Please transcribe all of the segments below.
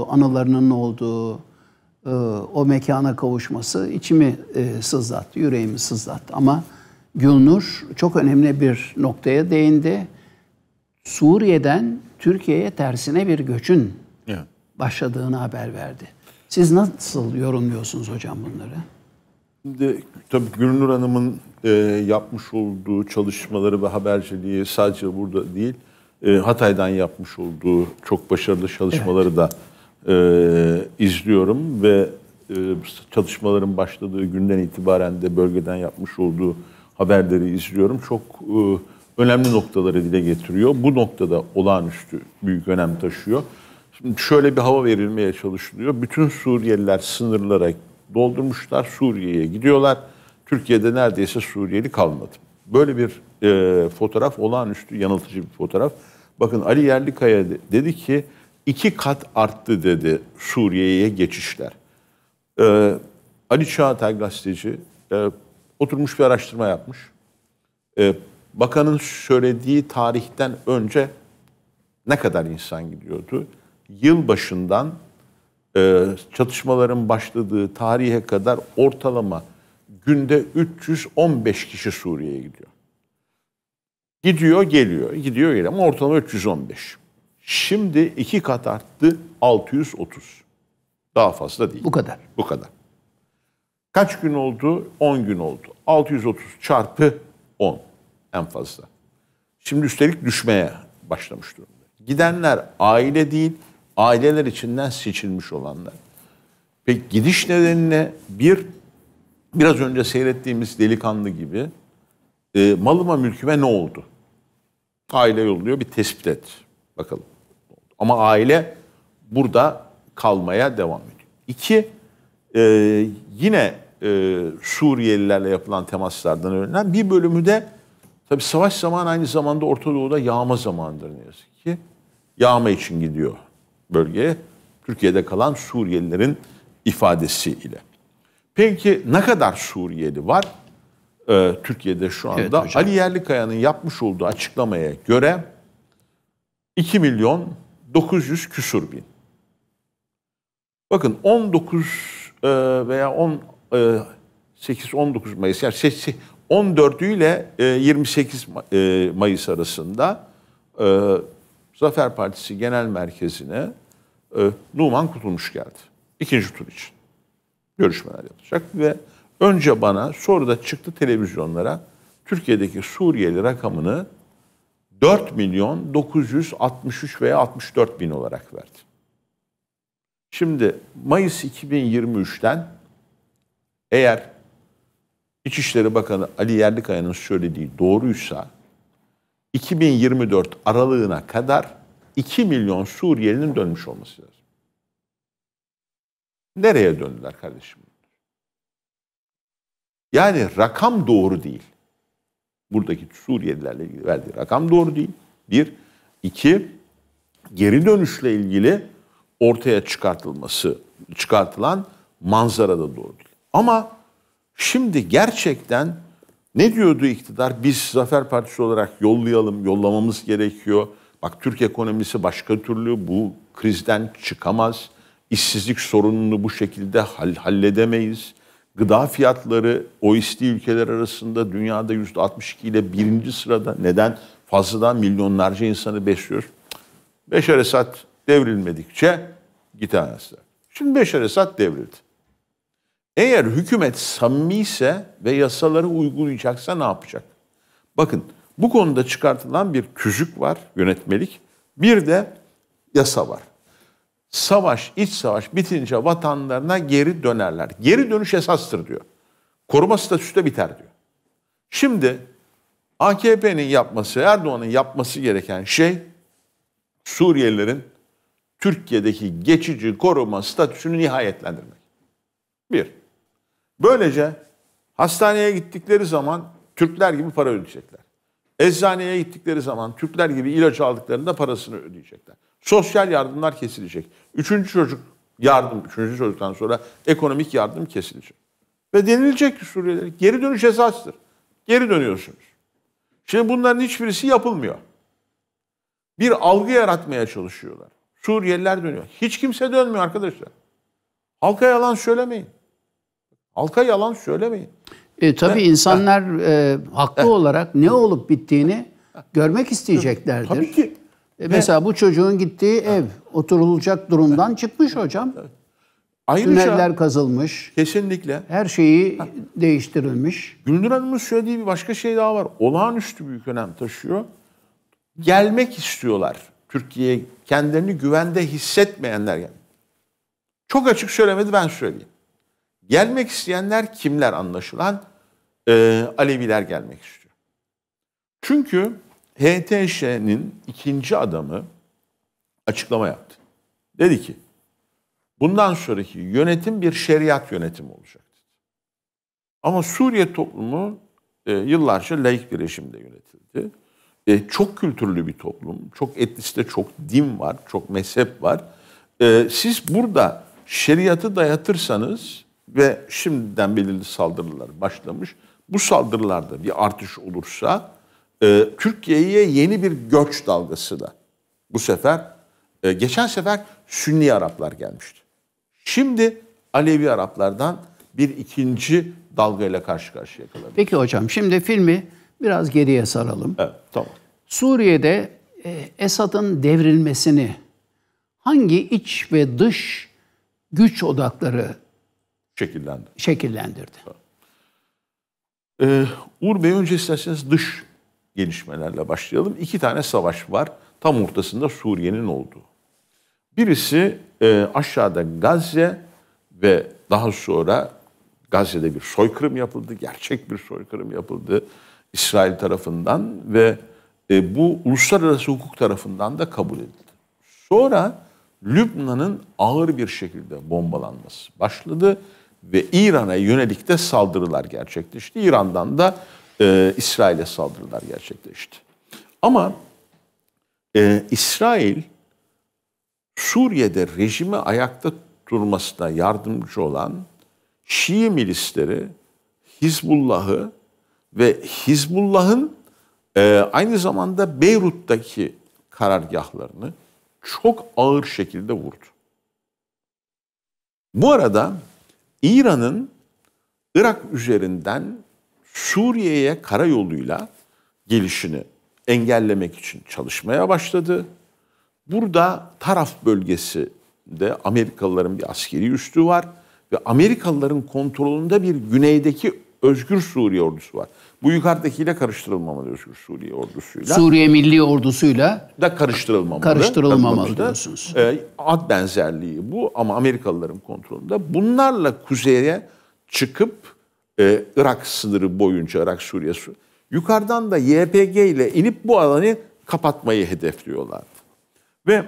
olduğu, anılarının olduğu e, o mekana kavuşması içimi e, sızlattı, yüreğimi sızlattı. Ama Gülnur çok önemli bir noktaya değindi. Suriye'den Türkiye'ye tersine bir göçün başladığını haber verdi. Siz nasıl yorumluyorsunuz hocam bunları? Şimdi tabii Gülnur Hanım'ın e, yapmış olduğu çalışmaları ve haberciliği sadece burada değil, e, Hatay'dan yapmış olduğu çok başarılı çalışmaları evet. da e, izliyorum ve e, çalışmaların başladığı günden itibaren de bölgeden yapmış olduğu haberleri izliyorum. Çok e, önemli noktaları dile getiriyor. Bu noktada olağanüstü büyük önem taşıyor. Şimdi şöyle bir hava verilmeye çalışılıyor. Bütün Suriyeliler sınırlara doldurmuşlar, Suriye'ye gidiyorlar. Türkiye'de neredeyse Suriyeli kalmadı. Böyle bir e, fotoğraf olağanüstü yanıltıcı bir fotoğraf. Bakın Ali Yerlikaya dedi ki iki kat arttı dedi Suriye'ye geçişler. Ee, Ali Çağatay gazeteci e, oturmuş bir araştırma yapmış. E, bakanın söylediği tarihten önce ne kadar insan gidiyordu? Yıl başından e, çatışmaların başladığı tarihe kadar ortalama günde 315 kişi Suriye'ye gidiyor. Gidiyor geliyor, gidiyor geliyor ama ortalama 315. Şimdi iki kat arttı 630. Daha fazla değil. Bu kadar. Bu kadar. Kaç gün oldu? 10 gün oldu. 630 çarpı 10 en fazla. Şimdi üstelik düşmeye başlamış durumda. Gidenler aile değil, aileler içinden seçilmiş olanlar. Peki gidiş nedenine bir, biraz önce seyrettiğimiz delikanlı gibi e, malıma mülküme ne oldu? Aile yolluyor bir tespit et. Bakalım. Ama aile burada kalmaya devam ediyor. İki, e, yine e, Suriyelilerle yapılan temaslardan öğrenilen bir bölümü de tabii savaş zamanı aynı zamanda Orta Doğu'da yağma zamanıdır ne yazık ki. Yağma için gidiyor bölgeye. Türkiye'de kalan Suriyelilerin ifadesiyle. Peki ne kadar Suriyeli var? Ee, Türkiye'de şu anda evet, Ali Yerlikaya'nın yapmış olduğu açıklamaya göre 2 milyon 900 küsur bin. Bakın 19 e, veya 18, 19 e, Mayıs yani 14'ü ile 28 e, Mayıs arasında Zafer Partisi Genel Merkezi'ne Numan kutulmuş geldi. İkinci tur için. Görüşmeler yapacak ve önce bana sonra da çıktı televizyonlara Türkiye'deki Suriyeli rakamını 4 milyon 963 veya 64 bin olarak verdi. Şimdi Mayıs 2023'ten eğer İçişleri Bakanı Ali Yerlikaya'nın söylediği doğruysa 2024 aralığına kadar 2 milyon Suriyelinin dönmüş olması lazım. Nereye döndüler kardeşim? Yani rakam doğru değil buradaki Suriyelilerle ilgili verdiği rakam doğru değil. Bir. iki geri dönüşle ilgili ortaya çıkartılması, çıkartılan manzara da doğru değil. Ama şimdi gerçekten ne diyordu iktidar? Biz Zafer Partisi olarak yollayalım, yollamamız gerekiyor. Bak Türk ekonomisi başka türlü bu krizden çıkamaz. İşsizlik sorununu bu şekilde halledemeyiz. Gıda fiyatları OECD ülkeler arasında dünyada %62 ile birinci sırada. Neden? Fazladan milyonlarca insanı besliyor. Beşer Esad devrilmedikçe gitmezler. Şimdi Beşer Esad devrildi. Eğer hükümet samimi ise ve yasaları uygulayacaksa ne yapacak? Bakın bu konuda çıkartılan bir tüzük var, yönetmelik. Bir de yasa var savaş, iç savaş bitince vatanlarına geri dönerler. Geri dönüş esastır diyor. Koruma statüsü de biter diyor. Şimdi AKP'nin yapması, Erdoğan'ın yapması gereken şey Suriyelilerin Türkiye'deki geçici koruma statüsünü nihayetlendirmek. Bir. Böylece hastaneye gittikleri zaman Türkler gibi para ödeyecekler. Eczaneye gittikleri zaman Türkler gibi ilaç aldıklarında parasını ödeyecekler. Sosyal yardımlar kesilecek. Üçüncü çocuk yardım, üçüncü çocuktan sonra ekonomik yardım kesilecek. Ve denilecek ki Suriyelilere geri dönüş esastır. Geri dönüyorsunuz. Şimdi bunların hiçbirisi yapılmıyor. Bir algı yaratmaya çalışıyorlar. Suriyeliler dönüyor. Hiç kimse dönmüyor arkadaşlar. Halka yalan söylemeyin. Halka yalan söylemeyin. E, tabii eh, insanlar eh, e, haklı eh, olarak ne olup bittiğini görmek isteyeceklerdir. Tabii ki. E, Ve Mesela bu çocuğun gittiği ev oturulacak durumdan çıkmış hocam. Ayrıca, Tüneller kazılmış. Kesinlikle. Her şeyi ha. değiştirilmiş. Güldür Hanım'ın söylediği bir başka şey daha var. Olağanüstü büyük önem taşıyor. Gelmek istiyorlar Türkiye'ye. Kendilerini güvende hissetmeyenler. Yani. Çok açık söylemedi ben söyleyeyim. Gelmek isteyenler kimler anlaşılan? Ee, Aleviler gelmek istiyor. Çünkü HTŞ'nin ikinci adamı açıklama yaptı. Dedi ki bundan sonraki yönetim bir şeriat yönetim olacak. Ama Suriye toplumu e, yıllarca laik bir rejimde yönetildi. E, çok kültürlü bir toplum, çok etniste çok din var, çok mezhep var. E, siz burada şeriatı dayatırsanız ve şimdiden belirli saldırılar başlamış, bu saldırılarda bir artış olursa e, Türkiye'ye yeni bir göç dalgası da bu sefer e, geçen sefer Sünni Araplar gelmişti. Şimdi Alevi Araplardan bir ikinci dalgayla karşı karşıya kalabilir. Peki hocam şimdi filmi biraz geriye saralım. Evet tamam. Suriye'de e, Esad'ın devrilmesini hangi iç ve dış güç odakları şekillendirdi? şekillendirdi? Evet. Ee, Uğur Bey önce isterseniz dış gelişmelerle başlayalım. İki tane savaş var. Tam ortasında Suriye'nin olduğu. Birisi e, aşağıda Gazze ve daha sonra Gazze'de bir soykırım yapıldı. Gerçek bir soykırım yapıldı İsrail tarafından ve e, bu uluslararası hukuk tarafından da kabul edildi. Sonra Lübnan'ın ağır bir şekilde bombalanması başladı ve İran'a yönelik de saldırılar gerçekleşti. İran'dan da e, İsrail'e saldırılar gerçekleşti. Ama e, İsrail Suriye'de rejimi ayakta durmasına yardımcı olan Şii milisleri Hizbullah'ı ve Hizbullah'ın e, aynı zamanda Beyrut'taki karargahlarını çok ağır şekilde vurdu. Bu arada İran'ın Irak üzerinden Suriye'ye karayoluyla gelişini engellemek için çalışmaya başladı. Burada taraf bölgesinde Amerikalıların bir askeri üssü var ve Amerikalıların kontrolünde bir güneydeki Özgür Suriye ordusu var. Bu yukarıdakiyle karıştırılmamalı Özgür Suriye ordusuyla. Suriye Milli Ordusuyla da karıştırılmamalı. Karıştırılmamalı diyorsunuz. E, ad benzerliği bu ama Amerikalıların kontrolünde. Bunlarla kuzeye çıkıp ee, Irak sınırı boyunca, Irak Suriye sınırı. Yukarıdan da YPG ile inip bu alanı kapatmayı hedefliyorlar. Ve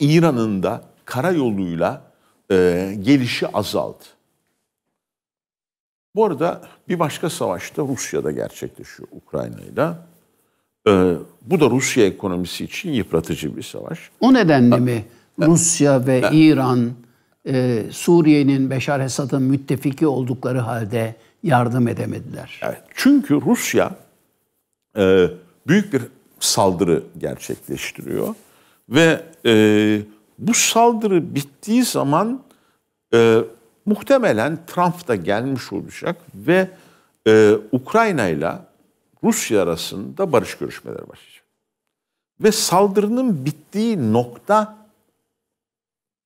İran'ın da karayoluyla e, gelişi azaldı. Bu arada bir başka savaş da Rusya'da gerçekleşiyor Ukrayna'yla. Ee, bu da Rusya ekonomisi için yıpratıcı bir savaş. O nedenle ha, mi ha, Rusya ve ha, İran e, Suriye'nin Beşar Esad'ın müttefiki oldukları halde yardım edemediler. Evet, çünkü Rusya e, büyük bir saldırı gerçekleştiriyor ve e, bu saldırı bittiği zaman e, muhtemelen Trump da gelmiş olacak ve e, Ukrayna ile Rusya arasında barış görüşmeleri başlayacak. Ve saldırının bittiği nokta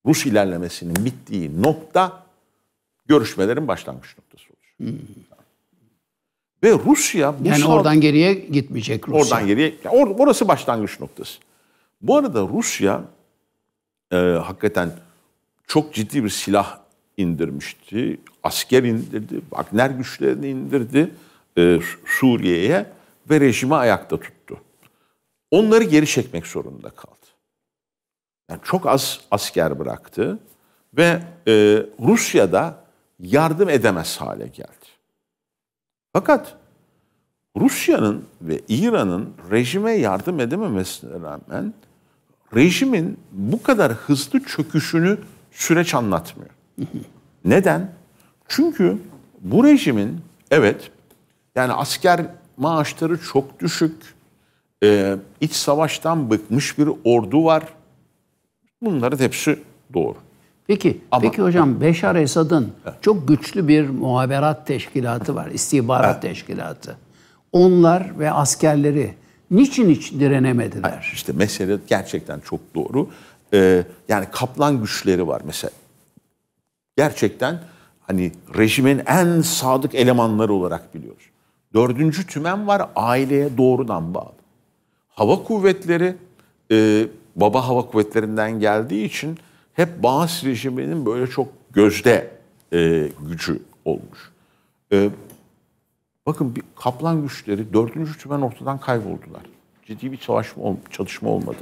Rus ilerlemesinin bittiği nokta görüşmelerin başlangıç noktası olur. Hmm. Ve Rusya bu yani oradan geriye gitmeyecek Rusya. Oradan geriye or, orası başlangıç noktası. Bu arada Rusya e, hakikaten çok ciddi bir silah indirmişti. Asker indirdi, Wagner güçlerini indirdi e, Suriye'ye ve rejimi ayakta tuttu. Onları geri çekmek zorunda kaldı. Yani çok az asker bıraktı ve e, da yardım edemez hale geldi. Fakat Rusya'nın ve İran'ın rejime yardım edememesine rağmen rejimin bu kadar hızlı çöküşünü süreç anlatmıyor. Neden? Çünkü bu rejimin evet yani asker maaşları çok düşük, e, iç savaştan bıkmış bir ordu var. Bunların hepsi doğru. Peki, Ama, peki hocam Beşar Esad'ın evet. çok güçlü bir muhaberat teşkilatı var, istihbarat evet. teşkilatı. Onlar ve askerleri niçin hiç direnemediler? Hayır, işte mesele gerçekten çok doğru. Ee, yani kaplan güçleri var mesela. Gerçekten hani rejimin en sadık elemanları olarak biliyoruz. Dördüncü tümen var aileye doğrudan bağlı. Hava kuvvetleri e, baba hava kuvvetlerinden geldiği için hep Baas rejiminin böyle çok gözde e, gücü olmuş. E, bakın bir kaplan güçleri 4. tümen ortadan kayboldular. Ciddi bir savaşma, çalışma olmadı.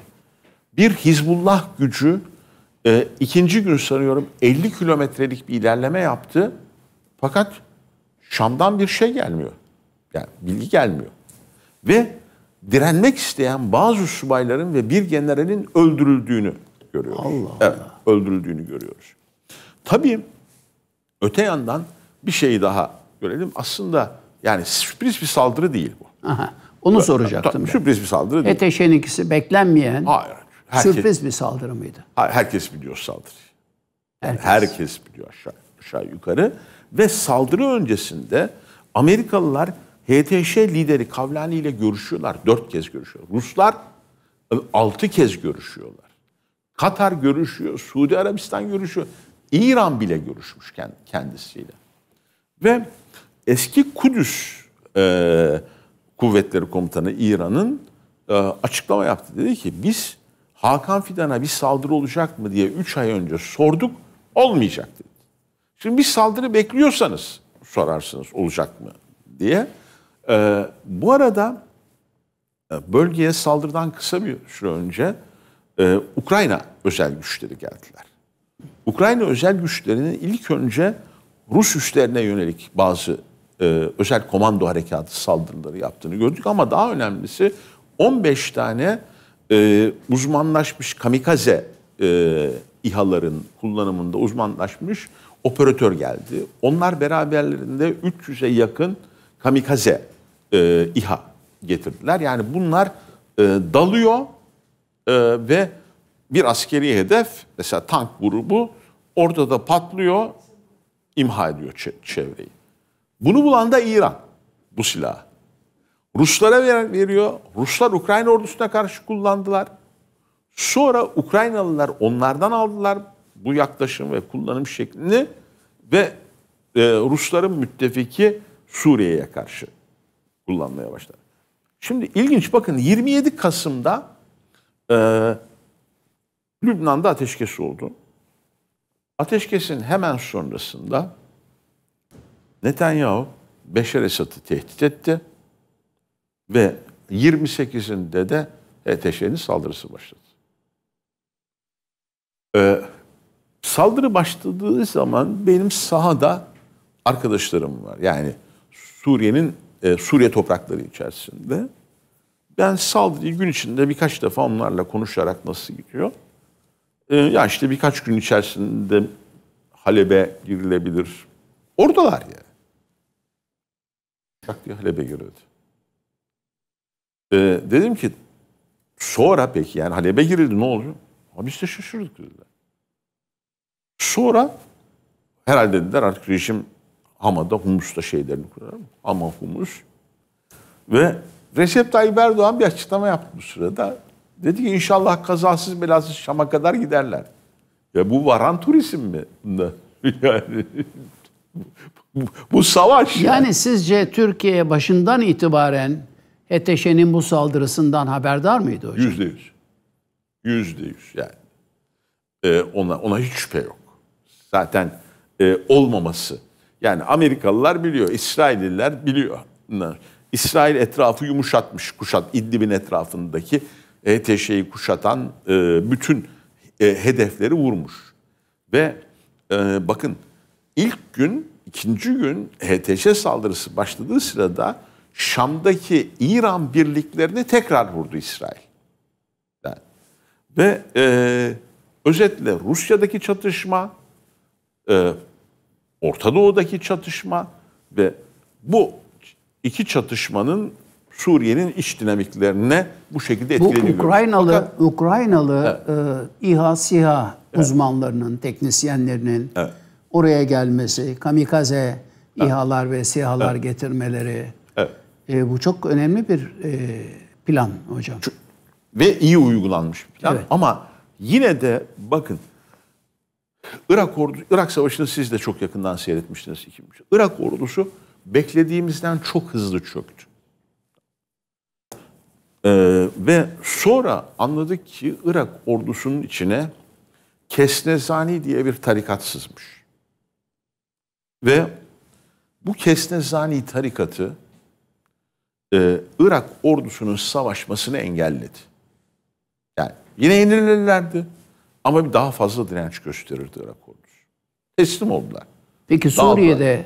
Bir Hizbullah gücü e, ikinci gün sanıyorum 50 kilometrelik bir ilerleme yaptı. Fakat Şam'dan bir şey gelmiyor. Yani bilgi gelmiyor. Ve direnmek isteyen bazı subayların ve bir generalin öldürüldüğünü görüyoruz. Allah evet, öldürüldüğünü görüyoruz. Tabii öte yandan bir şey daha görelim. Aslında yani sürpriz bir saldırı değil bu. Aha, onu soracaktım. Ta, sürpriz bir saldırı değil. ikisi beklenmeyen Hayır, herkes, sürpriz bir saldırı mıydı? Herkes biliyor saldırıyı. herkes. herkes biliyor aşağı, aşağı yukarı. Ve saldırı öncesinde Amerikalılar HTŞ lideri Kavlani ile görüşüyorlar. Dört kez görüşüyorlar. Ruslar e, altı kez görüşüyorlar. Katar görüşüyor, Suudi Arabistan görüşüyor. İran bile görüşmüş kendisiyle. Ve eski Kudüs e, kuvvetleri komutanı İran'ın e, açıklama yaptı. Dedi ki biz Hakan Fidan'a bir saldırı olacak mı diye 3 ay önce sorduk. Olmayacak dedi. Şimdi bir saldırı bekliyorsanız sorarsınız olacak mı diye. Ee, bu arada e, bölgeye saldırıdan kısa bir süre önce e, Ukrayna özel güçleri geldiler. Ukrayna özel güçlerinin ilk önce Rus güçlerine yönelik bazı e, özel komando harekatı saldırıları yaptığını gördük. Ama daha önemlisi 15 tane e, uzmanlaşmış kamikaze e, İHA'ların kullanımında uzmanlaşmış operatör geldi. Onlar beraberlerinde 300'e yakın kamikaze e, İHA getirdiler. Yani bunlar e, dalıyor e, ve bir askeri hedef mesela tank grubu orada da patlıyor, imha ediyor çevreyi. Bunu bulan da İran bu silahı. Ruslara ver, veriyor. Ruslar Ukrayna ordusuna karşı kullandılar. Sonra Ukraynalılar onlardan aldılar bu yaklaşım ve kullanım şeklini ve e, Rusların müttefiki Suriye'ye karşı kullanmaya başlar. Şimdi ilginç bakın 27 Kasım'da e, Lübnan'da ateşkes oldu. Ateşkesin hemen sonrasında Netanyahu Beşer Esad'ı tehdit etti ve 28'inde de HTŞ'nin e saldırısı başladı. Ee, saldırı başladığı zaman benim sahada arkadaşlarım var. Yani Suriye'nin e, Suriye toprakları içerisinde. Ben saldırıyı gün içinde birkaç defa onlarla konuşarak nasıl gidiyor. E, ya işte birkaç gün içerisinde Halep'e girilebilir. Oradalar ya. Bak diye Halep'e giriyordu. E, dedim ki sonra peki yani Halep'e girildi ne oluyor? Abi biz de şaşırdık dediler. Sonra herhalde dediler artık rejim ama da humus da şeylerini kurarım. Ama humus. Ve Recep Tayyip Erdoğan bir açıklama yaptı bu sırada. Dedi ki inşallah kazasız belasız Şam'a kadar giderler. Ya bu varan turizm mi? yani bu savaş. Yani, yani sizce Türkiye başından itibaren Heteşe'nin bu saldırısından haberdar mıydı hocam? Yüzde yüz. Yüzde yüz yani. Ee, ona, ona hiç şüphe yok. Zaten e, olmaması yani Amerikalılar biliyor, İsrailliler biliyor. İsrail etrafı yumuşatmış, kuşat İdlib'in etrafındaki ETŞ'yi kuşatan e, bütün e, hedefleri vurmuş. Ve e, bakın ilk gün, ikinci gün HTŞ saldırısı başladığı sırada Şam'daki İran birliklerini tekrar vurdu İsrail. Ve e, özetle Rusya'daki çatışma, e, Orta Doğu'daki çatışma ve bu iki çatışmanın Suriye'nin iç dinamiklerine bu şekilde etkileniyor. Bu Ukraynalı Fakat, Ukraynalı evet. e, İHA SİHA evet. uzmanlarının, teknisyenlerinin evet. oraya gelmesi, kamikaze evet. ve SİHA'lar evet. getirmeleri. Evet. E, bu çok önemli bir e, plan hocam. Ve iyi uygulanmış bir plan evet. ama yine de bakın Irak ordu Irak Savaşı'nı siz de çok yakından seyretmiştiniz. Irak ordusu beklediğimizden çok hızlı çöktü. Ee, ve sonra anladık ki Irak ordusunun içine Kesnezani diye bir tarikat sızmış. Ve bu Kesnezani tarikatı e, Irak ordusunun savaşmasını engelledi. Yani yine yenilirlerdi. Ama bir daha fazla direnç gösterirdi Irak ordusu. Teslim oldular. Peki Suriye'de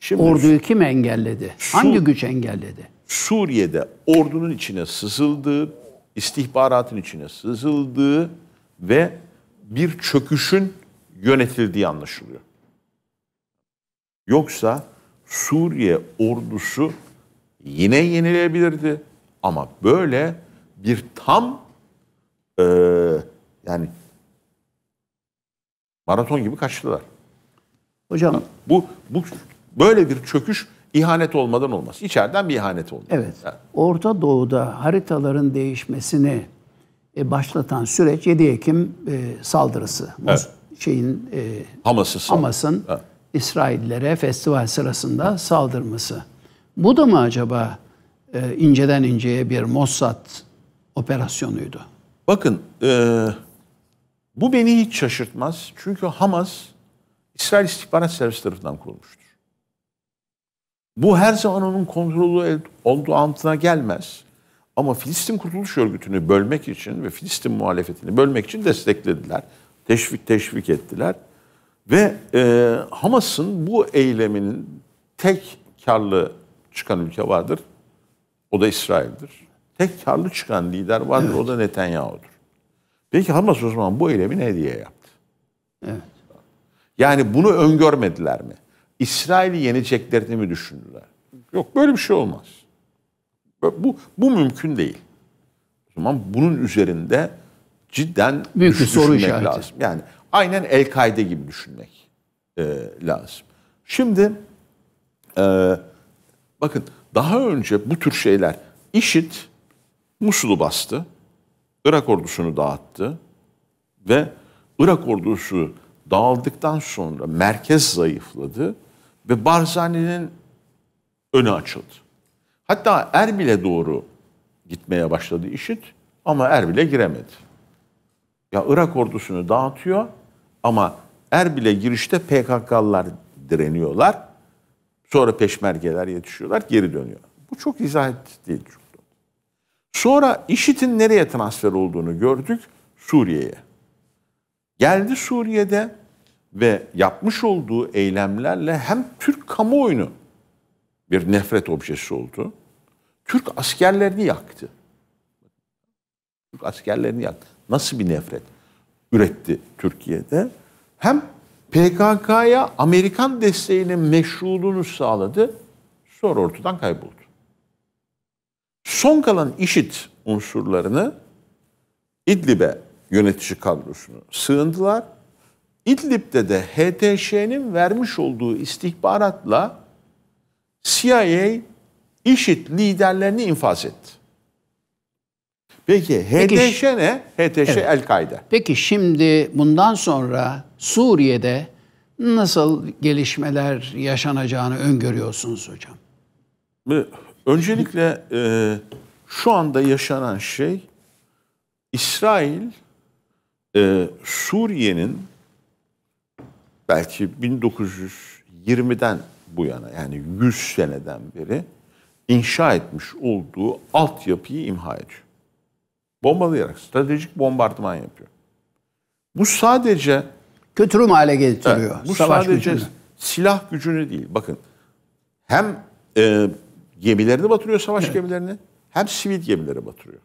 Şimdi, orduyu kim engelledi? Sur Hangi güç engelledi? Suriye'de ordunun içine sızıldığı, istihbaratın içine sızıldığı ve bir çöküşün yönetildiği anlaşılıyor. Yoksa Suriye ordusu yine yenilebilirdi ama böyle bir tam e, yani Maraton gibi kaçtılar. Hocam bu bu böyle bir çöküş ihanet olmadan olmaz. İçeriden bir ihanet oldu. Evet. Yani. Orta Doğu'da haritaların değişmesini e, başlatan süreç 7 Ekim e, saldırısı. Evet. Şeyin e, Hamas'ın Hamas'ın evet. İsraillere festival sırasında evet. saldırması. Bu da mı acaba e, inceden inceye bir Mossad operasyonuydu? Bakın, e, bu beni hiç şaşırtmaz. Çünkü Hamas İsrail İstihbarat Servisi tarafından kurulmuştur. Bu her zaman onun kontrolü olduğu anlamına gelmez. Ama Filistin Kurtuluş Örgütü'nü bölmek için ve Filistin muhalefetini bölmek için desteklediler. Teşvik teşvik ettiler. Ve e, Hamas'ın bu eyleminin tek karlı çıkan ülke vardır. O da İsrail'dir. Tek karlı çıkan lider vardır. Evet. O da Netanyahu'dur. Dedi ki o zaman bu eylemi ne diye yaptı? Evet. Yani bunu öngörmediler mi? İsrail'i yeneceklerini mi düşündüler? Yok böyle bir şey olmaz. Bu, bu mümkün değil. O zaman bunun üzerinde cidden Büyük düş, soru düşünmek işareti. lazım. Yani aynen El-Kaide gibi düşünmek e, lazım. Şimdi e, bakın daha önce bu tür şeyler işit Musul'u bastı. Irak ordusunu dağıttı ve Irak ordusu dağıldıktan sonra merkez zayıfladı ve Barzani'nin önü açıldı. Hatta Erbil'e doğru gitmeye başladı işit ama Erbil'e giremedi. Ya Irak ordusunu dağıtıyor ama Erbil'e girişte PKK'lılar direniyorlar. Sonra peşmergeler yetişiyorlar, geri dönüyor. Bu çok izah değil. Sonra IŞİD'in nereye transfer olduğunu gördük. Suriye'ye. Geldi Suriye'de ve yapmış olduğu eylemlerle hem Türk kamuoyunu bir nefret objesi oldu. Türk askerlerini yaktı. Türk askerlerini yaktı. Nasıl bir nefret üretti Türkiye'de? Hem PKK'ya Amerikan desteğinin meşruluğunu sağladı, sonra ortadan kayboldu. Son kalan işit unsurlarını İdlib'e yönetici kadrosunu sığındılar. İdlib'de de HTŞ'nin vermiş olduğu istihbaratla CIA işit liderlerini infaz etti. Peki HTŞ Peki, ne? HTŞ evet. El-Kaide. Peki şimdi bundan sonra Suriye'de nasıl gelişmeler yaşanacağını öngörüyorsunuz hocam? Bu Öncelikle e, şu anda yaşanan şey İsrail e, Suriye'nin belki 1920'den bu yana yani 100 seneden beri inşa etmiş olduğu altyapıyı imha ediyor. Bombalayarak stratejik bombardıman yapıyor. Bu sadece kötürüm hale getiriyor. Evet, bu Savaş sadece gücünü. silah gücünü değil. Bakın hem e, gemilerini batırıyor savaş gemilerini hem sivil gemileri batırıyor.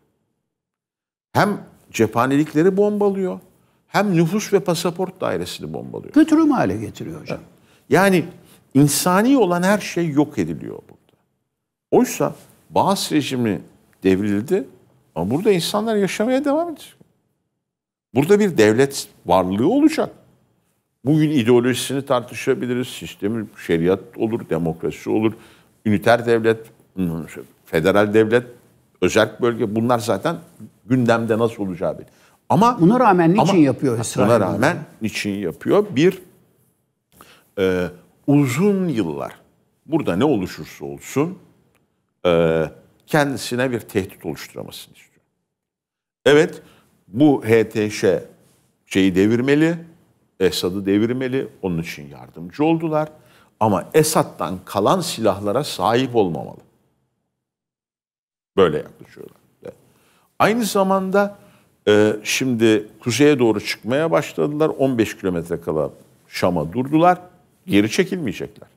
Hem cephanelikleri bombalıyor hem nüfus ve pasaport dairesini bombalıyor. Götürüm hale getiriyor hocam. Yani insani olan her şey yok ediliyor burada. Oysa Baas rejimi devrildi ama burada insanlar yaşamaya devam edecek. Burada bir devlet varlığı olacak. Bugün ideolojisini tartışabiliriz. Sistemi şeriat olur, demokrasi olur, üniter devlet, federal devlet, özel bölge bunlar zaten gündemde nasıl olacağı belli. Ama buna rağmen niçin ama, yapıyor İsrail? Buna rağmen niçin yapıyor? Bir e, uzun yıllar burada ne oluşursa olsun e, kendisine bir tehdit oluşturamasını istiyor. Evet bu HTŞ şeyi devirmeli, Esad'ı devirmeli. Onun için yardımcı oldular. Ama Esad'dan kalan silahlara sahip olmamalı. Böyle yaklaşıyorlar. Aynı zamanda e, şimdi kuzeye doğru çıkmaya başladılar. 15 kilometre kala Şam'a durdular. Geri çekilmeyecekler.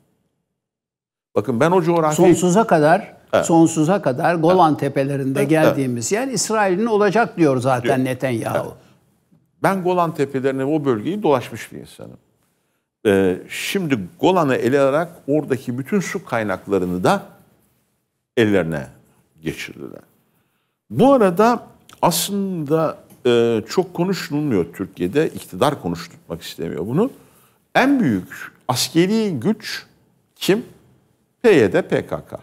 Bakın ben o coğrafyayı... Sonsuza kadar Evet. Sonsuza kadar Golan evet. Tepelerinde evet. geldiğimiz evet. yer İsrail'in olacak diyor zaten diyor. Netanyahu. Evet. Ben Golan Tepelerine o bölgeyi dolaşmış bir insanım. Ee, şimdi Golan'ı ele alarak oradaki bütün su kaynaklarını da ellerine geçirdiler. Bu arada aslında e, çok konuşulmuyor Türkiye'de. İktidar konuşturmak istemiyor bunu. En büyük askeri güç kim? PYD, PKK.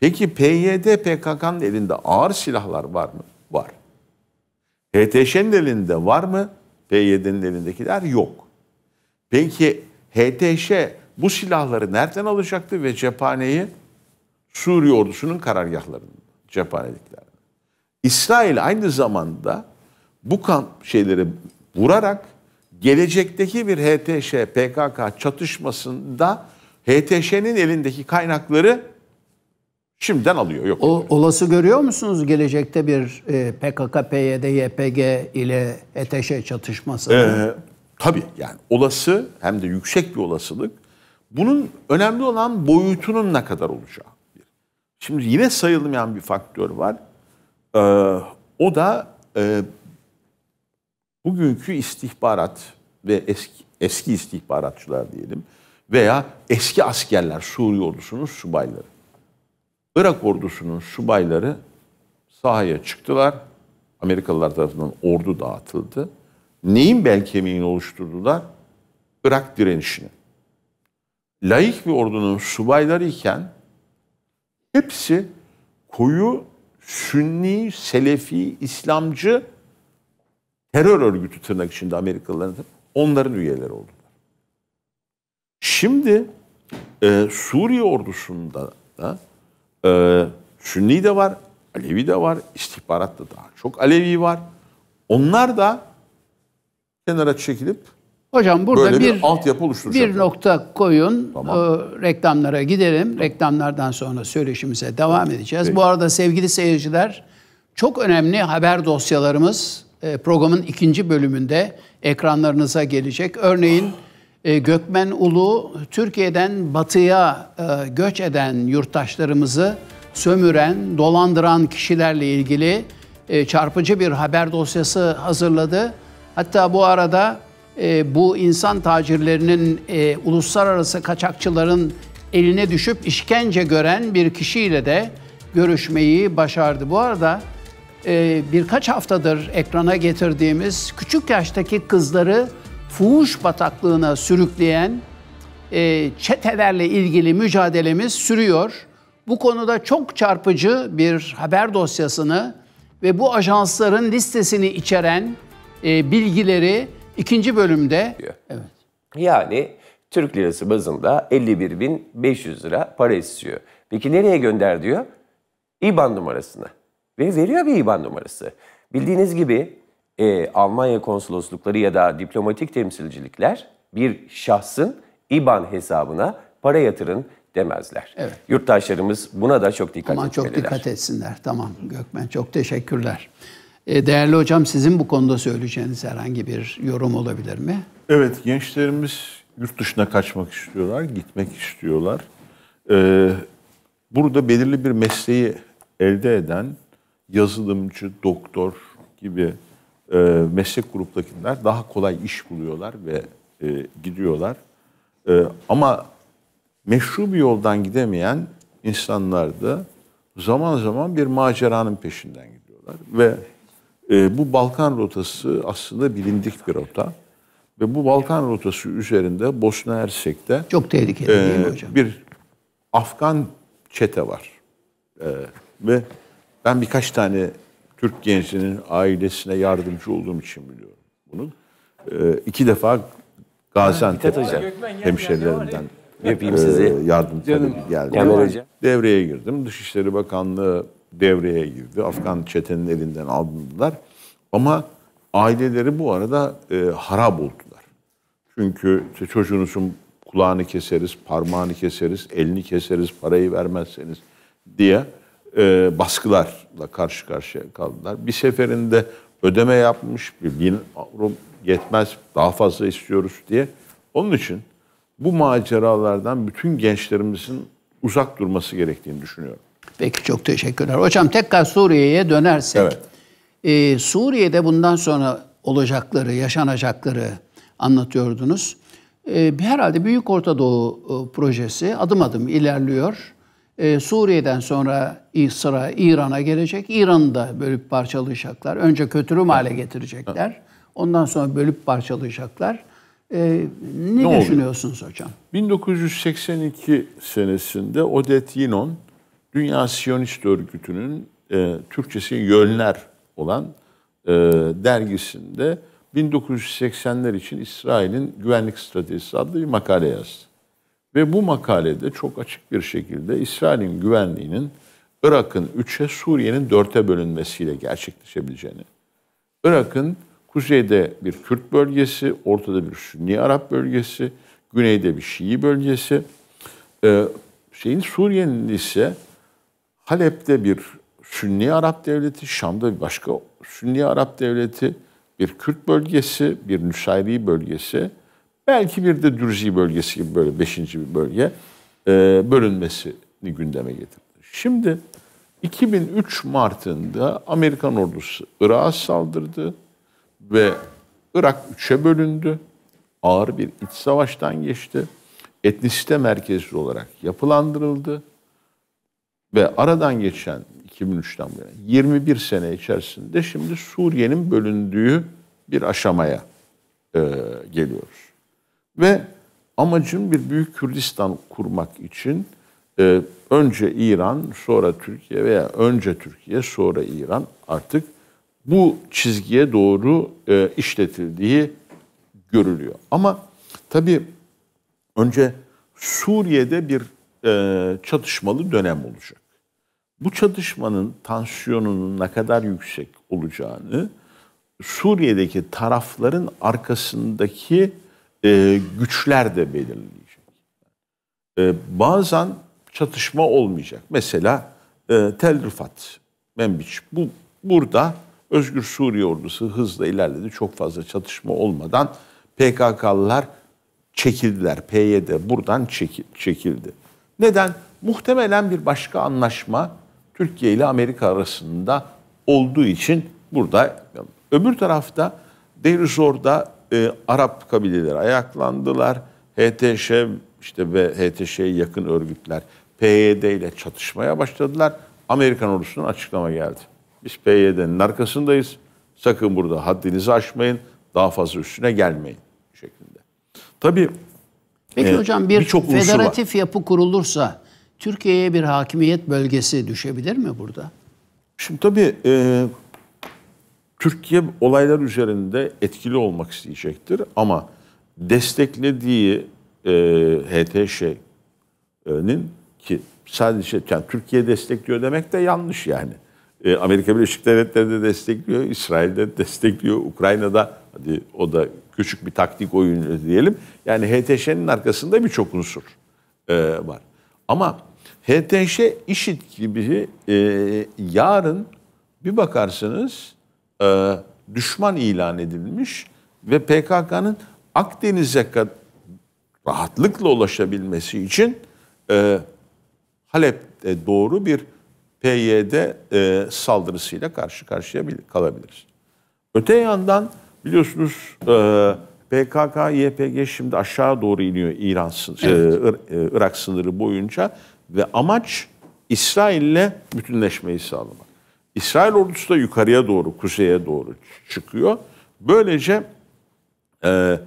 Peki PYD, PKK'nın elinde ağır silahlar var mı? Var. HTŞ'nin elinde var mı? PYD'nin elindekiler yok. Peki HTŞ bu silahları nereden alacaktı ve cephaneyi? Suriye ordusunun karargahlarının cephanelikler. İsrail aynı zamanda bu kamp şeyleri vurarak gelecekteki bir HTŞ PKK çatışmasında HTŞ'nin elindeki kaynakları şimdiden alıyor. Yok. O, olası görüyor musunuz gelecekte bir e, PKK, PYD, YPG ile HTŞ çatışması? Ee, Tabii yani olası hem de yüksek bir olasılık. Bunun önemli olan boyutunun ne kadar olacağı. Şimdi yine sayılmayan bir faktör var. Ee, o da e, bugünkü istihbarat ve eski, eski istihbaratçılar diyelim veya eski askerler Suriye ordusunun subayları. Irak ordusunun subayları sahaya çıktılar. Amerikalılar tarafından ordu dağıtıldı neyin bel kemiğini oluşturdular? Irak direnişini. Layık bir ordunun subayları iken hepsi koyu Sünni, Selefi, İslamcı terör örgütü tırnak içinde Amerikalıların onların üyeleri oldular. Şimdi e, Suriye ordusunda da e, Sünni de var, Alevi de var, istihbaratta daha çok Alevi var. Onlar da kenara çekilip Hocam burada böyle bir, bir altyapı oluşturacak. Bir nokta koyun, tamam. e, reklamlara gidelim. Tamam. Reklamlardan sonra söyleşimize devam edeceğiz. Peki. Bu arada sevgili seyirciler, çok önemli haber dosyalarımız e, programın ikinci bölümünde ekranlarınıza gelecek. Örneğin e, Gökmen Ulu, Türkiye'den batıya e, göç eden yurttaşlarımızı sömüren, dolandıran kişilerle ilgili e, çarpıcı bir haber dosyası hazırladı. Hatta bu arada e, bu insan tacirlerinin e, uluslararası kaçakçıların eline düşüp işkence gören bir kişiyle de görüşmeyi başardı. Bu arada e, birkaç haftadır ekrana getirdiğimiz küçük yaştaki kızları fuhuş bataklığına sürükleyen e, çetelerle ilgili mücadelemiz sürüyor. Bu konuda çok çarpıcı bir haber dosyasını ve bu ajansların listesini içeren e, bilgileri ikinci bölümde... Diyor. Evet. Yani Türk lirası bazında 51.500 lira para istiyor. Peki nereye gönder diyor? İBAN numarasına. Ve veriyor bir İBAN numarası. Bildiğiniz gibi e, Almanya konsoloslukları ya da diplomatik temsilcilikler bir şahsın İBAN hesabına para yatırın demezler. Evet. Yurttaşlarımız buna da çok dikkat Aman Ama Aman çok dikkat etsinler. Tamam Gökmen çok teşekkürler. E, değerli hocam sizin bu konuda söyleyeceğiniz herhangi bir yorum olabilir mi? Evet gençlerimiz yurt dışına kaçmak istiyorlar, gitmek istiyorlar. Ee, burada belirli bir mesleği elde eden yazılımcı, doktor gibi e, meslek gruptakiler daha kolay iş buluyorlar ve e, gidiyorlar. E, ama meşru bir yoldan gidemeyen insanlar da zaman zaman bir maceranın peşinden gidiyorlar ve ee, bu Balkan rotası aslında bilindik bir rota. Ve bu Balkan rotası üzerinde Bosna Hersek'te çok tehlikeli değil mi e, hocam? Bir Afgan çete var. Ee, ve ben birkaç tane Türk gencinin ailesine yardımcı olduğum için biliyorum bunu. Ee, iki defa Gaziantep'te hemşerilerinden Yapayım e, sizi. yardım geldi. Devreye girdim. Dışişleri Bakanlığı devreye girdi. Afgan çetenin elinden aldılar. Ama aileleri bu arada e, harap oldular. Çünkü çocuğunuzun kulağını keseriz, parmağını keseriz, elini keseriz, parayı vermezseniz diye e, baskılarla karşı karşıya kaldılar. Bir seferinde ödeme yapmış, bir bin avro yetmez, daha fazla istiyoruz diye. Onun için bu maceralardan bütün gençlerimizin uzak durması gerektiğini düşünüyorum. Peki çok teşekkürler. Hocam tekrar Suriye'ye dönersek. Evet. E, Suriye'de bundan sonra olacakları, yaşanacakları anlatıyordunuz. E, herhalde Büyük Orta Doğu e, projesi adım adım ilerliyor. E, Suriye'den sonra sıra İran'a gelecek. İran'ı da bölüp parçalayacaklar. Önce kötürüm hale getirecekler. Ondan sonra bölüp parçalayacaklar. E, ne, ne düşünüyorsunuz oluyor? hocam? 1982 senesinde Odet Yinon Dünya Siyonist Örgütü'nün e, Türkçesi Yönler olan e, dergisinde 1980'ler için İsrail'in güvenlik stratejisi adlı bir makale yazdı. Ve bu makalede çok açık bir şekilde İsrail'in güvenliğinin Irak'ın 3'e, Suriye'nin 4'e bölünmesiyle gerçekleşebileceğini, Irak'ın kuzeyde bir Kürt bölgesi, ortada bir Sünni Arap bölgesi, güneyde bir Şii bölgesi, ee, şeyin Suriye'nin ise Halep'te bir Sünni Arap devleti, Şam'da bir başka Sünni Arap devleti, bir Kürt bölgesi, bir Nusayri bölgesi, belki bir de Dürzi bölgesi gibi böyle beşinci bir bölge e, bölünmesini gündeme getirdi. Şimdi 2003 Mart'ında Amerikan ordusu Irak'a saldırdı ve Irak üçe bölündü. Ağır bir iç savaştan geçti. Etnisite merkezli olarak yapılandırıldı ve aradan geçen 2003'ten bu 21 sene içerisinde şimdi Suriye'nin bölündüğü bir aşamaya e, geliyoruz. Ve amacım bir büyük Kürdistan kurmak için e, önce İran sonra Türkiye veya önce Türkiye sonra İran artık bu çizgiye doğru e, işletildiği görülüyor. Ama tabii önce Suriye'de bir e, çatışmalı dönem olacak bu çatışmanın tansiyonunun ne kadar yüksek olacağını Suriye'deki tarafların arkasındaki e, güçler de belirleyecek. E, bazen çatışma olmayacak. Mesela e, Tel Rifat, Membiç. Bu, burada Özgür Suriye ordusu hızla ilerledi. Çok fazla çatışma olmadan PKK'lılar çekildiler. PYD buradan çekildi. Neden? Muhtemelen bir başka anlaşma Türkiye ile Amerika arasında olduğu için burada öbür tarafta Deir e, Arap kabileleri ayaklandılar. HTŞ işte ve HTŞ'ye yakın örgütler PYD ile çatışmaya başladılar. Amerikan ordusunun açıklama geldi. Biz PYD'nin arkasındayız. Sakın burada haddinizi aşmayın. Daha fazla üstüne gelmeyin şeklinde. Tabii Peki e, hocam bir, bir federatif yapı kurulursa Türkiye'ye bir hakimiyet bölgesi düşebilir mi burada? Şimdi tabii e, Türkiye olaylar üzerinde etkili olmak isteyecektir ama desteklediği e, HTŞ'nin ki sadece yani Türkiye destekliyor demek de yanlış yani. E, Amerika Birleşik Devletleri de destekliyor, İsrail de destekliyor, Ukrayna'da hadi o da küçük bir taktik oyunu diyelim. Yani HTŞ'nin arkasında birçok unsur e, var. Ama HTŞ işit gibi e, yarın bir bakarsınız e, düşman ilan edilmiş ve PKK'nın Akdeniz'e kadar rahatlıkla ulaşabilmesi için e, Halep'te doğru bir PYD e, saldırısıyla karşı karşıya kalabiliriz. Öte yandan biliyorsunuz e, PKK, YPG şimdi aşağı doğru iniyor İran, e, evet. e, Irak sınırı boyunca ve amaç İsrail'le bütünleşmeyi sağlamak. İsrail ordusu da yukarıya doğru, kuzeye doğru çıkıyor. Böylece e,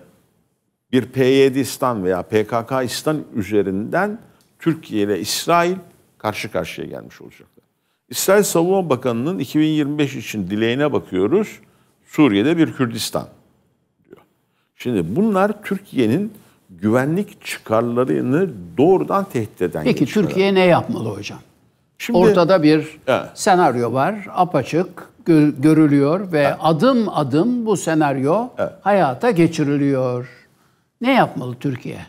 bir PYDistan veya PKK PKKistan üzerinden Türkiye ile İsrail karşı karşıya gelmiş olacaklar. İsrail Savunma Bakanı'nın 2025 için dileğine bakıyoruz. Suriye'de bir Kürdistan diyor. Şimdi bunlar Türkiye'nin güvenlik çıkarlarını doğrudan tehdit eden Peki Türkiye ne yapmalı hocam? Şimdi, Ortada bir evet. senaryo var, apaçık görülüyor ve evet. adım adım bu senaryo evet. hayata geçiriliyor. Ne yapmalı Türkiye?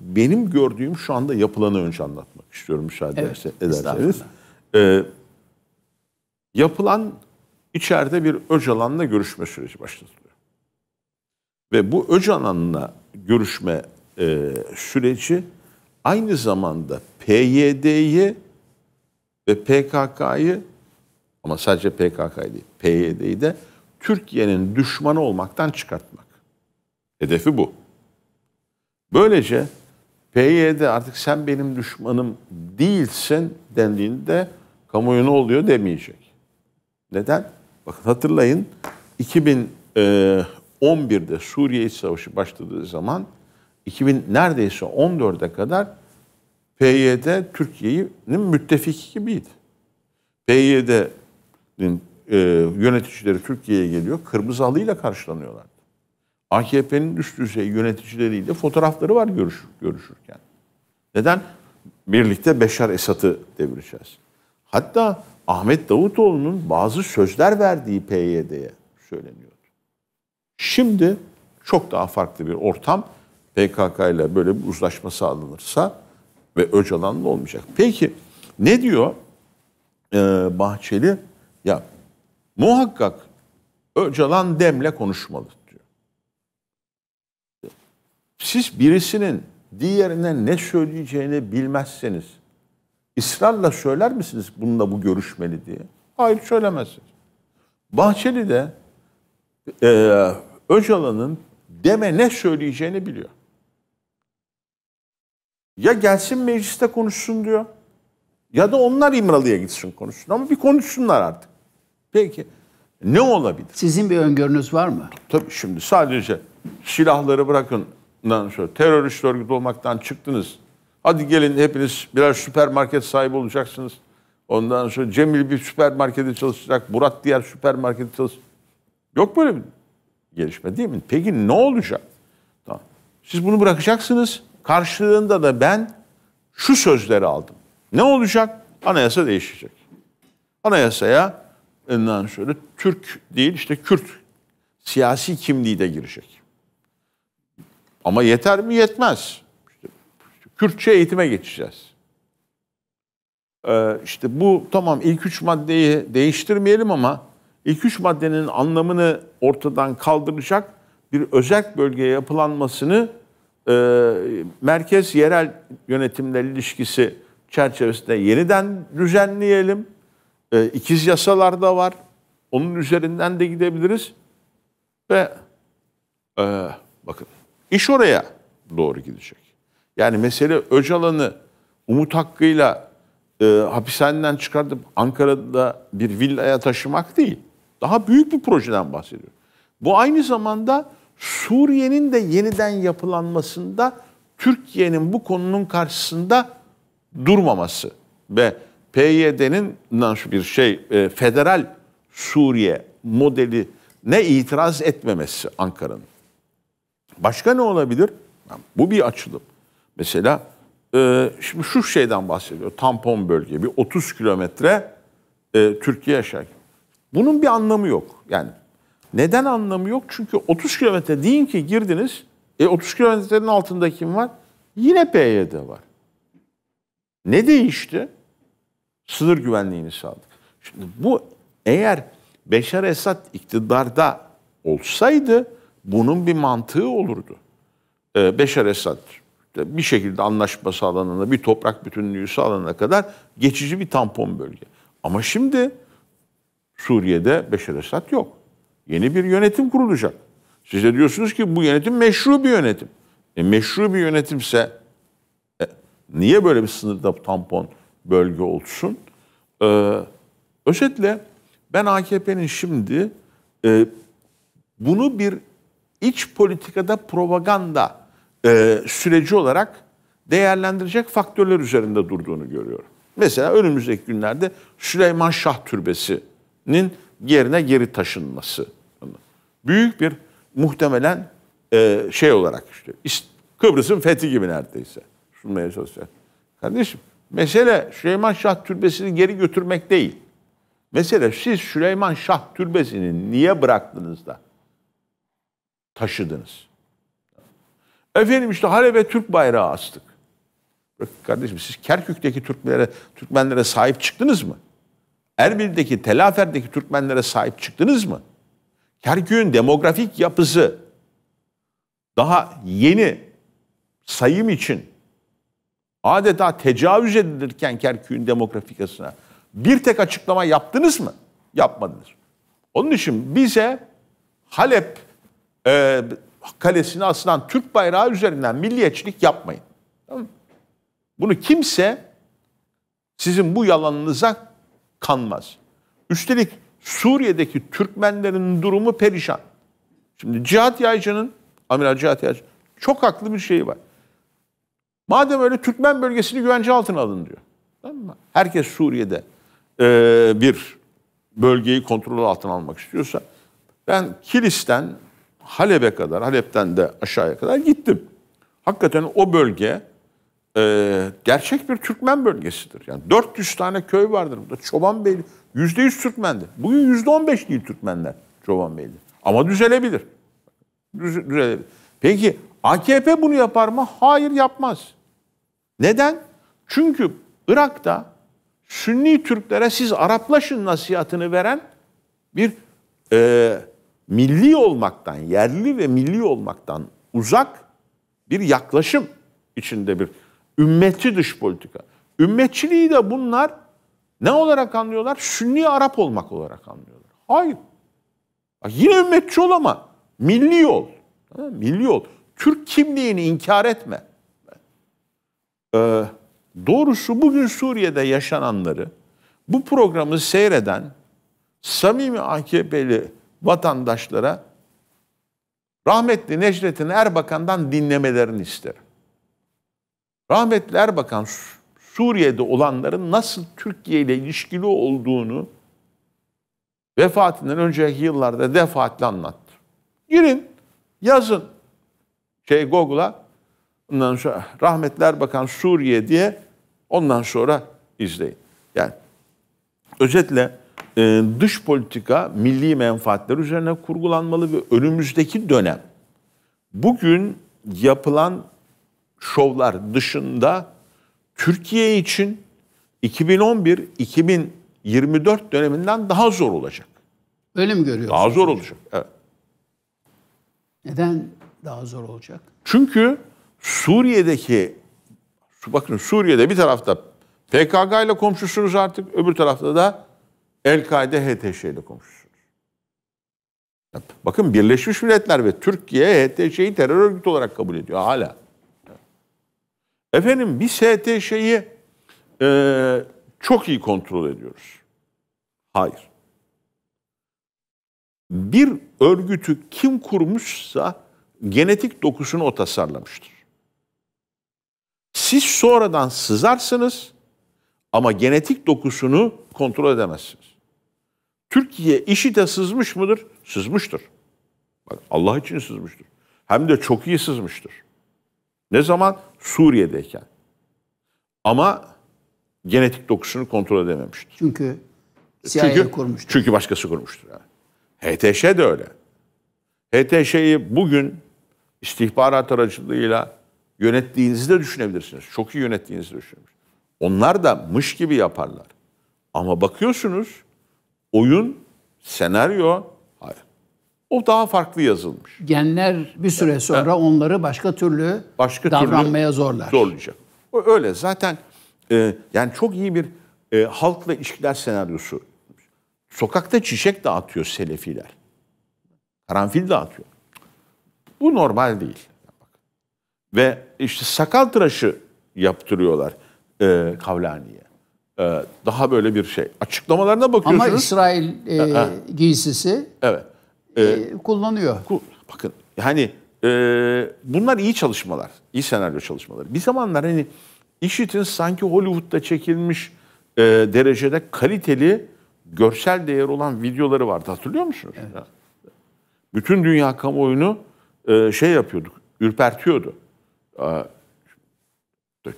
Benim gördüğüm şu anda yapılanı önce anlatmak istiyorum müsaade evet, ederseniz. Ee, yapılan içeride bir Öcalan'la görüşme süreci başlatılıyor. Ve bu Öcalan'la görüşme e, süreci aynı zamanda PYD'yi ve PKK'yı ama sadece PKK değil PYD'yi de Türkiye'nin düşmanı olmaktan çıkartmak. Hedefi bu. Böylece PYD artık sen benim düşmanım değilsin dendiğinde kamuoyu ne oluyor demeyecek. Neden? Bakın hatırlayın 2000 e, 2011'de Suriye İç Savaşı başladığı zaman 2000 neredeyse 14'e kadar PYD Türkiye'nin müttefiki gibiydi. PYD'nin e, yöneticileri Türkiye'ye geliyor. Kırmızı halıyla karşılanıyorlardı. AKP'nin üst düzey yöneticileriyle fotoğrafları var görüş, görüşürken. Neden? Birlikte Beşar Esat'ı devireceğiz. Hatta Ahmet Davutoğlu'nun bazı sözler verdiği PYD'ye söyleniyor. Şimdi çok daha farklı bir ortam. PKK ile böyle bir uzlaşma sağlanırsa ve Öcalan'la olmayacak. Peki ne diyor ee, Bahçeli? Ya muhakkak Öcalan Dem'le konuşmalı diyor. Siz birisinin diğerine ne söyleyeceğini bilmezseniz ısrarla söyler misiniz bununla bu görüşmeli diye? Hayır söylemezsiniz. Bahçeli de e, Öcalan'ın deme ne söyleyeceğini biliyor. Ya gelsin mecliste konuşsun diyor. Ya da onlar İmralı'ya gitsin konuşsun. Ama bir konuşsunlar artık. Peki ne olabilir? Sizin bir öngörünüz var mı? Tabii şimdi sadece silahları bırakın. Sonra terörist örgüt olmaktan çıktınız. Hadi gelin hepiniz birer süpermarket sahibi olacaksınız. Ondan sonra Cemil bir süpermarkete çalışacak, Murat diğer süpermarkete çalışacak. Yok böyle bir gelişme değil mi? Peki ne olacak? Tamam. Siz bunu bırakacaksınız. Karşılığında da ben şu sözleri aldım. Ne olacak? Anayasa değişecek. Anayasaya ondan şöyle Türk değil işte Kürt siyasi kimliği de girecek. Ama yeter mi? Yetmez. İşte, işte Kürtçe eğitime geçeceğiz. Ee, işte bu tamam ilk üç maddeyi değiştirmeyelim ama İlk üç maddenin anlamını ortadan kaldıracak bir özel bölgeye yapılanmasını e, merkez-yerel yönetimle ilişkisi çerçevesinde yeniden düzenleyelim. E, ikiz yasalar da var. Onun üzerinden de gidebiliriz. Ve e, bakın iş oraya doğru gidecek. Yani mesele Öcalan'ı Umut Hakkı'yla e, hapishaneden çıkartıp Ankara'da bir villaya taşımak değil. Daha büyük bir projeden bahsediyor. Bu aynı zamanda Suriye'nin de yeniden yapılanmasında Türkiye'nin bu konunun karşısında durmaması ve PYD'nin bir şey e, federal Suriye modeli ne itiraz etmemesi Ankara'nın. Başka ne olabilir? bu bir açılım. Mesela e, şimdi şu şeyden bahsediyor. Tampon bölge bir 30 kilometre e, Türkiye aşağı. Bunun bir anlamı yok. Yani neden anlamı yok? Çünkü 30 kilometre deyin ki girdiniz. E 30 kilometrenin altında kim var? Yine PYD var. Ne değişti? Sınır güvenliğini sağladık. Şimdi bu eğer Beşar Esad iktidarda olsaydı bunun bir mantığı olurdu. Ee, Beşar Esad bir şekilde anlaşma sağlanana, bir toprak bütünlüğü sağlanana kadar geçici bir tampon bölge. Ama şimdi Suriye'de beşer Esad yok. Yeni bir yönetim kurulacak. Siz de diyorsunuz ki bu yönetim meşru bir yönetim. E, meşru bir yönetimse e, niye böyle bir sınırda tampon bölge olsun? E, özetle ben AKP'nin şimdi e, bunu bir iç politikada propaganda e, süreci olarak değerlendirecek faktörler üzerinde durduğunu görüyorum. Mesela önümüzdeki günlerde Süleyman Şah Türbesi nin yerine geri taşınması. Büyük bir muhtemelen e, şey olarak işte, Kıbrıs'ın fethi gibi neredeyse. Sunmaya çalışacak. Kardeşim mesele Süleyman Şah Türbesi'ni geri götürmek değil. Mesele siz Süleyman Şah Türbesi'ni niye bıraktınız da taşıdınız? Efendim işte Halep'e Türk bayrağı astık. Kardeşim siz Kerkük'teki Türkmenlere, Türkmenlere sahip çıktınız mı? Erbil'deki, Telafer'deki Türkmenlere sahip çıktınız mı? Kerkük'ün demografik yapısı daha yeni sayım için adeta tecavüz edilirken Kerkük'ün demografikasına bir tek açıklama yaptınız mı? Yapmadınız. Onun için bize Halep e, kalesine asılan Türk bayrağı üzerinden milliyetçilik yapmayın. Bunu kimse sizin bu yalanınıza kanmaz. Üstelik Suriye'deki Türkmenlerin durumu perişan. Şimdi Cihat Yaycı'nın, Amiral Cihat Yaycı çok haklı bir şeyi var. Madem öyle Türkmen bölgesini güvence altına alın diyor. Herkes Suriye'de e, bir bölgeyi kontrol altına almak istiyorsa ben Kilis'ten Halep'e kadar, Halep'ten de aşağıya kadar gittim. Hakikaten o bölge e, gerçek bir Türkmen bölgesidir. Yani 400 tane köy vardır burada. Çobanbeyli yüz Türkmendi. Bugün yüzde %15 değil Türkmenler Çobanbeyli. Ama düzelebilir. düzelebilir. Peki AKP bunu yapar mı? Hayır yapmaz. Neden? Çünkü Irak'ta Sünni Türklere siz Araplaşın nasihatını veren bir e, milli olmaktan, yerli ve milli olmaktan uzak bir yaklaşım içinde bir Ümmetçi dış politika. Ümmetçiliği de bunlar ne olarak anlıyorlar? Sünni Arap olmak olarak anlıyorlar. Hayır. Yine ümmetçi ol ama milli ol. Milli ol. Türk kimliğini inkar etme. Ee, doğrusu bugün Suriye'de yaşananları bu programı seyreden samimi AKP'li vatandaşlara rahmetli Necdet'in Erbakan'dan dinlemelerini isterim. Rahmetli Erbakan Suriye'de olanların nasıl Türkiye ile ilişkili olduğunu vefatından önceki yıllarda defaatle anlattı. Girin, yazın şey Google'a ondan sonra rahmetli Erbakan Suriye diye ondan sonra izleyin. Yani özetle e, dış politika milli menfaatler üzerine kurgulanmalı ve önümüzdeki dönem bugün yapılan şovlar dışında Türkiye için 2011-2024 döneminden daha zor olacak. Öyle mi görüyorsunuz? Daha zor olacak. Evet. Neden daha zor olacak? Çünkü Suriye'deki bakın Suriye'de bir tarafta PKK ile komşusunuz artık öbür tarafta da El-Kaide HTŞ ile komşusunuz. Bakın Birleşmiş Milletler ve Türkiye HTŞ'yi terör örgütü olarak kabul ediyor hala. Efendim bir STŞ'yi e, çok iyi kontrol ediyoruz. Hayır. Bir örgütü kim kurmuşsa genetik dokusunu o tasarlamıştır. Siz sonradan sızarsınız ama genetik dokusunu kontrol edemezsiniz. Türkiye işi de sızmış mıdır? Sızmıştır. Bak Allah için sızmıştır. Hem de çok iyi sızmıştır. Ne zaman? Suriye'deyken. Ama genetik dokusunu kontrol edememiştir. Çünkü e, CIA çünkü, kurmuştur. Çünkü başkası kurmuştur. Yani. HTŞ de öyle. HTŞ'yi bugün istihbarat aracılığıyla yönettiğinizi de düşünebilirsiniz. Çok iyi yönettiğinizi düşünebilirsiniz. Onlar da mış gibi yaparlar. Ama bakıyorsunuz oyun, senaryo o daha farklı yazılmış. Genler bir süre sonra evet. onları başka türlü başka davranmaya türlü zorlar. Zorlayacak. O öyle zaten e, yani çok iyi bir e, halkla ilişkiler senaryosu. Sokakta çiçek dağıtıyor selefiler. Karanfil dağıtıyor. Bu normal değil. Ve işte sakal tıraşı yaptırıyorlar e, Kavlani'ye. E, daha böyle bir şey. Açıklamalarına bakıyorsunuz. Ama İsrail e, e, giysisi. Evet e, kullanıyor. Bakın yani e, bunlar iyi çalışmalar, iyi senaryo çalışmaları. Bir zamanlar hani IŞİD'in sanki Hollywood'da çekilmiş e, derecede kaliteli görsel değer olan videoları vardı hatırlıyor musunuz? Evet. Bütün dünya kamuoyunu e, şey yapıyorduk, ürpertiyordu. E,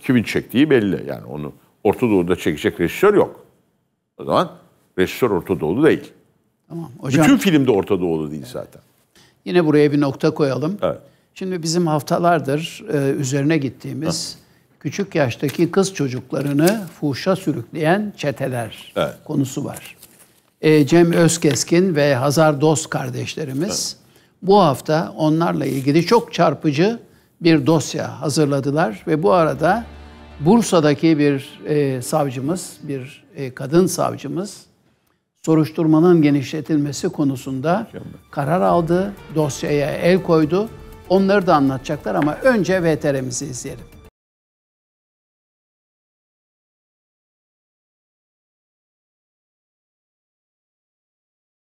kimin çektiği belli yani onu Orta Doğu'da çekecek rejisör yok. O zaman rejisör Orta Doğulu değil. Tamam hocam. Bütün filmde Orta Doğu'da değil zaten. Yine buraya bir nokta koyalım. Evet. Şimdi bizim haftalardır e, üzerine gittiğimiz ha. küçük yaştaki kız çocuklarını fuhuşa sürükleyen çeteler evet. konusu var. E, Cem Özkeskin ve Hazar Dost kardeşlerimiz evet. bu hafta onlarla ilgili çok çarpıcı bir dosya hazırladılar ve bu arada Bursa'daki bir e, savcımız, bir e, kadın savcımız soruşturmanın genişletilmesi konusunda karar aldı, dosyaya el koydu. Onları da anlatacaklar ama önce VTR'mizi izleyelim.